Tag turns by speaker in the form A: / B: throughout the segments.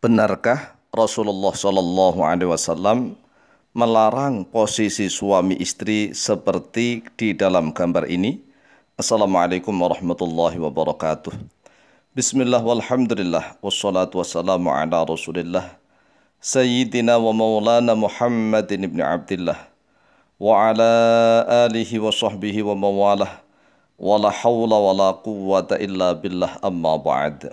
A: benarkah Rasulullah Shallallahu Alaihi Wasallam melarang posisi suami istri seperti di dalam gambar ini? Assalamualaikum warahmatullahi wabarakatuh. Bismillah walhamdulillah wassalatu wassalamu ala rasulillah Sayyidina wa maulana Muhammadin ibn Abdullah Wa ala alihi wa sahbihi wa mawalah Wa la hawla wa la quwwata illa billah amma ba'd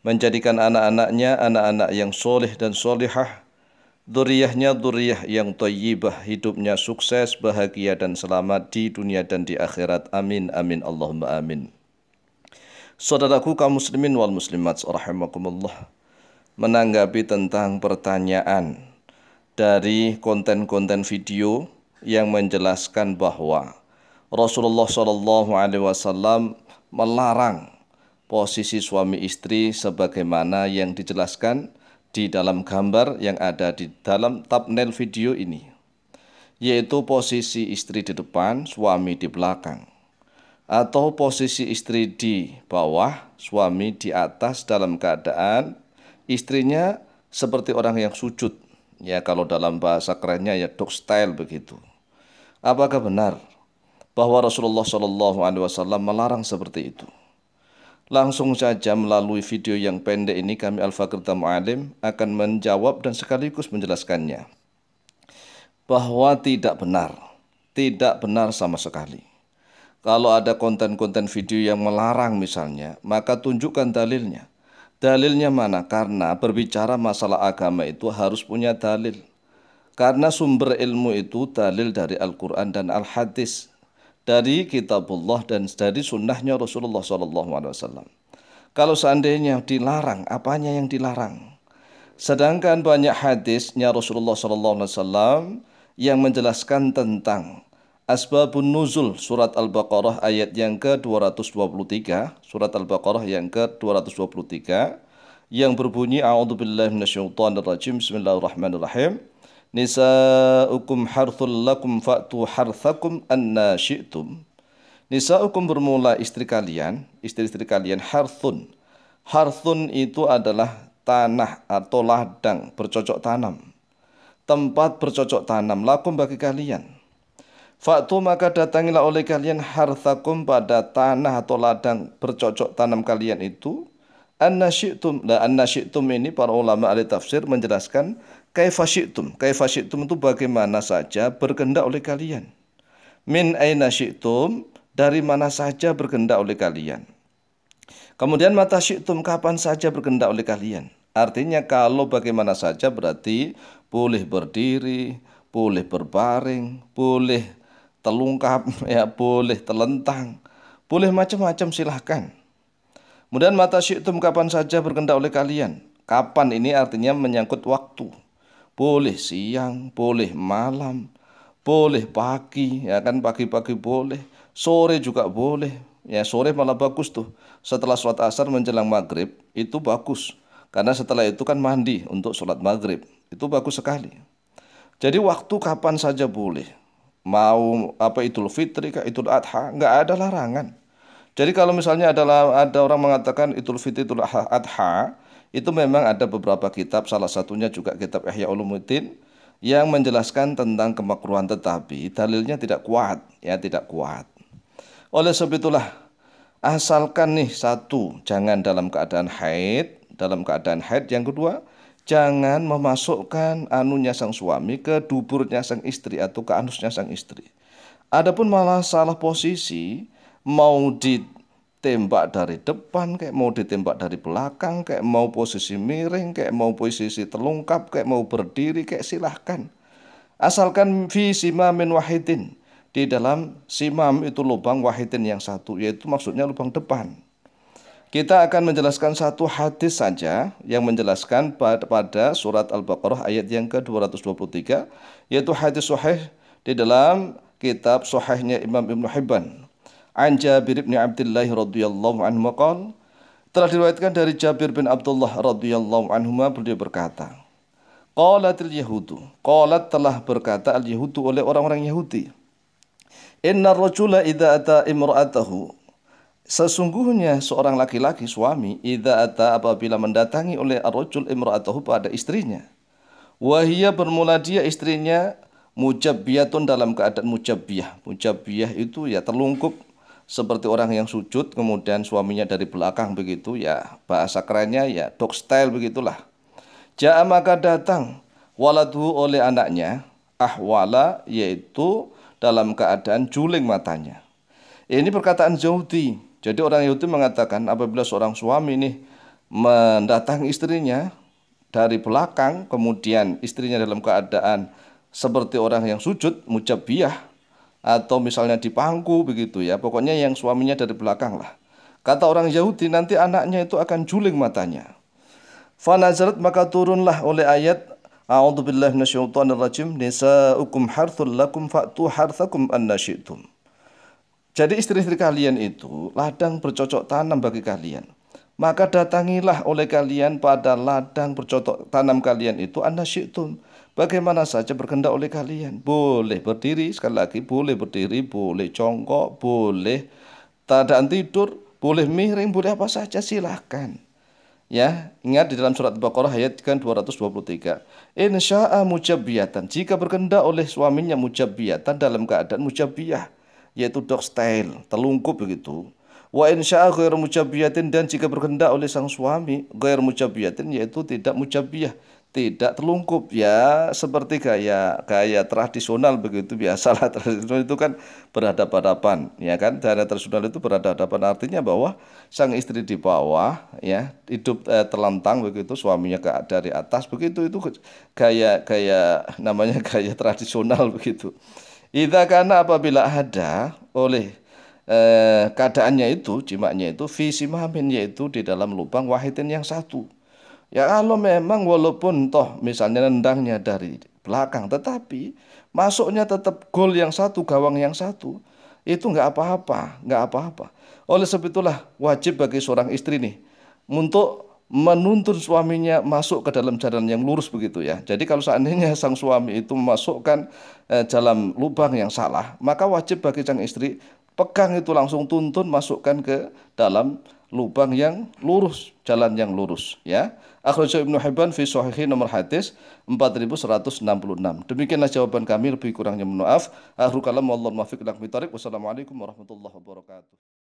A: menjadikan anak-anaknya anak-anak yang soleh dan solehah, duriyahnya duriyah yang toyibah, hidupnya sukses, bahagia dan selamat di dunia dan di akhirat. Amin, amin, Allahumma amin. Saudaraku kaum muslimin wal muslimat, rahimakumullah, menanggapi tentang pertanyaan dari konten-konten video yang menjelaskan bahwa Rasulullah Shallallahu Alaihi Wasallam melarang posisi suami istri sebagaimana yang dijelaskan di dalam gambar yang ada di dalam thumbnail video ini, yaitu posisi istri di depan, suami di belakang, atau posisi istri di bawah, suami di atas dalam keadaan istrinya seperti orang yang sujud. Ya, kalau dalam bahasa kerennya ya dog style begitu. Apakah benar bahwa Rasulullah Shallallahu alaihi wasallam melarang seperti itu? Langsung saja melalui video yang pendek ini kami Al-Fakir Alim akan menjawab dan sekaligus menjelaskannya. Bahwa tidak benar, tidak benar sama sekali. Kalau ada konten-konten video yang melarang misalnya, maka tunjukkan dalilnya. Dalilnya mana? Karena berbicara masalah agama itu harus punya dalil. Karena sumber ilmu itu dalil dari Al-Quran dan Al-Hadis dari kitabullah dan dari sunnahnya Rasulullah SAW. Kalau seandainya dilarang, apanya yang dilarang? Sedangkan banyak hadisnya Rasulullah SAW yang menjelaskan tentang Asbabun Nuzul Surat Al-Baqarah ayat yang ke-223 Surat Al-Baqarah yang ke-223 yang berbunyi A'udzubillahi Bismillahirrahmanirrahim Nisa'ukum harthul lakum fa'tu harthakum anna syi'tum. Nisa'ukum bermula istri kalian, istri-istri kalian harthun. Harthun itu adalah tanah atau ladang bercocok tanam. Tempat bercocok tanam lakum bagi kalian. Fa'tu maka datangilah oleh kalian harthakum pada tanah atau ladang bercocok tanam kalian itu. an nasyitum nah, an-nasyiktum ini para ulama alitafsir menjelaskan kaifasyitum. Kaifasyitum itu bagaimana saja berkehendak oleh kalian. Min aina syitum, dari mana saja berkehendak oleh kalian. Kemudian mata syitum kapan saja berkehendak oleh kalian. Artinya kalau bagaimana saja berarti boleh berdiri, boleh berbaring, boleh telungkap, ya boleh telentang, boleh macam-macam silahkan. Kemudian mata syitum kapan saja berkehendak oleh kalian. Kapan ini artinya menyangkut waktu boleh siang, boleh malam, boleh pagi, ya kan pagi-pagi boleh, sore juga boleh. Ya sore malah bagus tuh. Setelah sholat asar menjelang maghrib itu bagus. Karena setelah itu kan mandi untuk sholat maghrib. Itu bagus sekali. Jadi waktu kapan saja boleh. Mau apa Idul Fitri kah, Idul Adha, nggak ada larangan. Jadi kalau misalnya adalah ada orang mengatakan Idul Fitri Idul Adha, itu memang ada beberapa kitab, salah satunya juga kitab Ihya Ulumuddin yang menjelaskan tentang kemakruhan tetapi dalilnya tidak kuat, ya tidak kuat. Oleh sebab itulah asalkan nih satu, jangan dalam keadaan haid, dalam keadaan haid yang kedua, jangan memasukkan anunya sang suami ke duburnya sang istri atau ke anusnya sang istri. Adapun malah salah posisi mau di tembak dari depan kayak mau ditembak dari belakang kayak mau posisi miring kayak mau posisi terlungkap kayak mau berdiri kayak silahkan asalkan fi min wahidin di dalam simam itu lubang wahidin yang satu yaitu maksudnya lubang depan kita akan menjelaskan satu hadis saja yang menjelaskan pada surat Al-Baqarah ayat yang ke-223 yaitu hadis sahih di dalam kitab sahihnya Imam Ibn Hibban An Jabir bin Abdullah radhiyallahu anhu maqal telah diriwayatkan dari Jabir bin Abdullah radhiyallahu anhu beliau berkata Qalatil Yahudu Qalat telah berkata al Yahudu oleh orang-orang Yahudi Inna rajula idza ata imra'atahu Sesungguhnya seorang laki-laki suami idza ata apabila mendatangi oleh ar-rajul imra'atahu pada istrinya wahia bermula dia istrinya mujabbiyatun dalam keadaan mujabbiyah mujabbiyah itu ya terlungkup seperti orang yang sujud kemudian suaminya dari belakang begitu ya bahasa kerennya ya dog style begitulah Ja'a maka datang waladhu oleh anaknya ahwala yaitu dalam keadaan juling matanya ini perkataan Yahudi jadi orang Yahudi mengatakan apabila seorang suami nih mendatangi istrinya dari belakang kemudian istrinya dalam keadaan seperti orang yang sujud mujabiah atau misalnya di pangku begitu ya. Pokoknya yang suaminya dari belakang lah. Kata orang Yahudi nanti anaknya itu akan juling matanya. Fanazarat maka turunlah oleh ayat A'udzu billahi minasyaitonir rajim nisaukum harthul lakum fa'tu harthakum annasyi'tum. Jadi istri-istri kalian itu ladang bercocok tanam bagi kalian. Maka datangilah oleh kalian pada ladang bercocok tanam kalian itu annasyi'tum bagaimana saja berkendak oleh kalian. Boleh berdiri, sekali lagi boleh berdiri, boleh congkok, boleh tadaan tidur, boleh miring, boleh apa saja silahkan. Ya, ingat di dalam surat Al-Baqarah ayat 223. Insya'a mujabiyatan. Jika berkendak oleh suaminya mujabiyatan dalam keadaan mujabiyah. Yaitu dog style, telungkup begitu. Wa insya'a ghair mujabiyatin. Dan jika berkendak oleh sang suami, ghair mujabiyatin yaitu tidak mujabiyah tidak terlungkup ya seperti gaya gaya tradisional begitu biasalah tradisional itu kan berhadapan-hadapan ya kan gaya tradisional itu berhadapan-hadapan artinya bahwa sang istri di bawah ya hidup eh, terlentang begitu suaminya ke dari atas begitu itu gaya gaya namanya gaya tradisional begitu itu karena apabila ada oleh eh, keadaannya itu jimaknya itu visi mamin yaitu di dalam lubang wahidin yang satu Ya kalau memang walaupun toh misalnya nendangnya dari belakang, tetapi masuknya tetap gol yang satu, gawang yang satu, itu nggak apa-apa, nggak apa-apa. Oleh sebab itulah wajib bagi seorang istri nih untuk menuntun suaminya masuk ke dalam jalan yang lurus begitu ya. Jadi kalau seandainya sang suami itu memasukkan eh, jalan lubang yang salah, maka wajib bagi sang istri pegang itu langsung tuntun masukkan ke dalam lubang yang lurus, jalan yang lurus ya. Akhrajo Ibnu Hibban fi sahihi nomor hadis 4166. Demikianlah jawaban kami lebih kurangnya mohon maaf. Akhru kalam wallahu muwaffiq ila Wassalamualaikum warahmatullahi wabarakatuh.